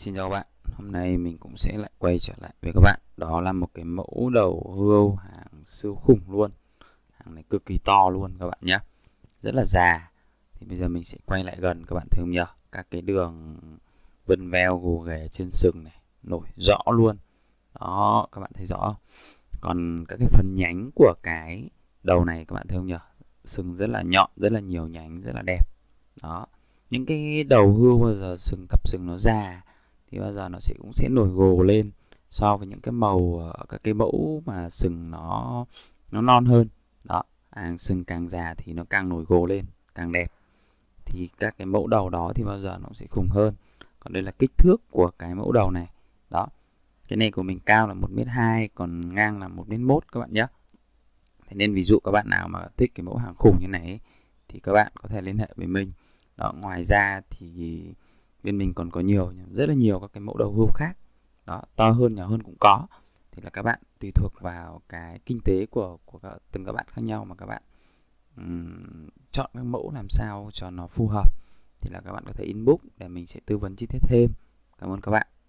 Xin chào các bạn, hôm nay mình cũng sẽ lại quay trở lại với các bạn Đó là một cái mẫu đầu hươu hàng siêu khủng luôn Hàng này cực kỳ to luôn các bạn nhé Rất là già Thì bây giờ mình sẽ quay lại gần các bạn thấy không nhỉ Các cái đường vân veo gồ ghề trên sừng này Nổi rõ luôn Đó, các bạn thấy rõ không? Còn các cái phần nhánh của cái đầu này các bạn thấy không nhỉ Sừng rất là nhọn, rất là nhiều nhánh, rất là đẹp Đó những cái đầu hươu bao giờ sừng cặp sừng nó già thì bao giờ nó sẽ cũng sẽ nổi gồ lên so với những cái màu ờ, các cái mẫu mà sừng nó nó non hơn đó hàng sừng càng già thì nó càng nổi gồ lên càng đẹp thì các cái mẫu đầu đó thì bao giờ nó sẽ khủng hơn còn đây là kích thước của cái mẫu đầu này đó cái này của mình cao là một mét hai còn ngang là một m 1 các bạn nhé thế nên ví dụ các bạn nào mà thích cái mẫu hàng khủng như này ấy, thì các bạn có thể liên hệ với mình đó ngoài ra thì bên mình còn có nhiều rất là nhiều các cái mẫu đầu hươu khác đó to hơn nhỏ hơn cũng có thì là các bạn tùy thuộc vào cái kinh tế của của các, từng các bạn khác nhau mà các bạn um, chọn các mẫu làm sao cho nó phù hợp thì là các bạn có thể inbox để mình sẽ tư vấn chi tiết thêm cảm ơn các bạn